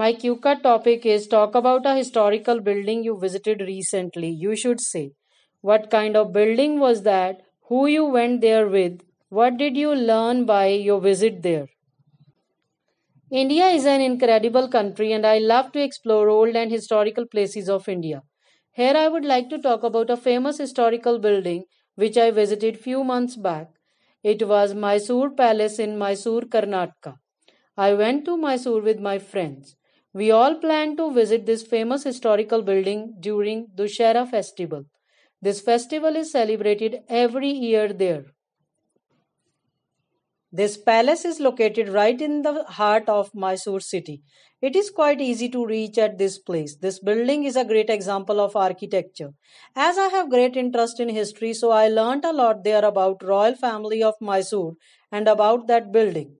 My cue card topic is talk about a historical building you visited recently. You should say what kind of building was that, who you went there with, what did you learn by your visit there. India is an incredible country and I love to explore old and historical places of India. Here I would like to talk about a famous historical building which I visited few months back. It was Mysore Palace in Mysore, Karnataka. I went to Mysore with my friends. We all plan to visit this famous historical building during Dushera festival. This festival is celebrated every year there. This palace is located right in the heart of Mysore city. It is quite easy to reach at this place. This building is a great example of architecture. As I have great interest in history, so I learnt a lot there about royal family of Mysore and about that building.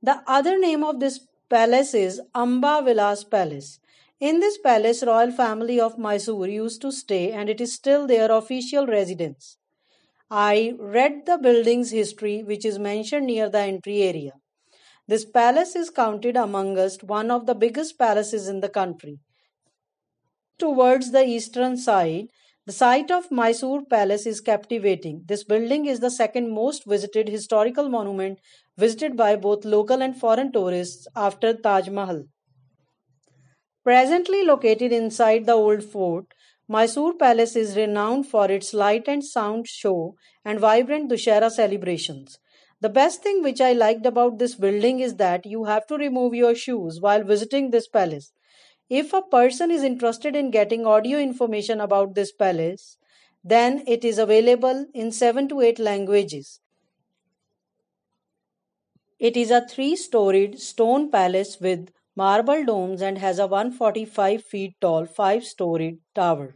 The other name of this palace is Amba Vilas Palace. In this palace, royal family of Mysore used to stay and it is still their official residence. I read the building's history which is mentioned near the entry area. This palace is counted amongst one of the biggest palaces in the country. Towards the eastern side, the site of Mysore Palace is captivating. This building is the second most visited historical monument visited by both local and foreign tourists after Taj Mahal. Presently located inside the old fort, Mysore Palace is renowned for its light and sound show and vibrant Dushera celebrations. The best thing which I liked about this building is that you have to remove your shoes while visiting this palace. If a person is interested in getting audio information about this palace, then it is available in 7 to 8 languages. It is a three storied stone palace with marble domes and has a 145 feet tall five storied tower.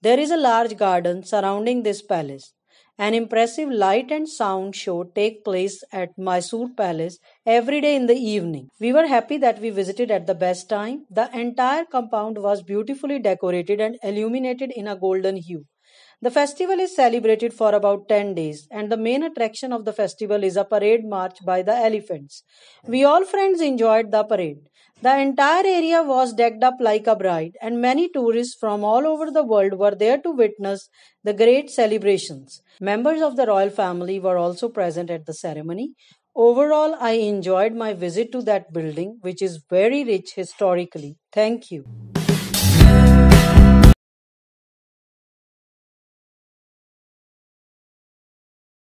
There is a large garden surrounding this palace. An impressive light and sound show take place at Mysore Palace every day in the evening. We were happy that we visited at the best time. The entire compound was beautifully decorated and illuminated in a golden hue. The festival is celebrated for about 10 days, and the main attraction of the festival is a parade march by the elephants. We all friends enjoyed the parade. The entire area was decked up like a bride, and many tourists from all over the world were there to witness the great celebrations. Members of the royal family were also present at the ceremony. Overall, I enjoyed my visit to that building, which is very rich historically. Thank you.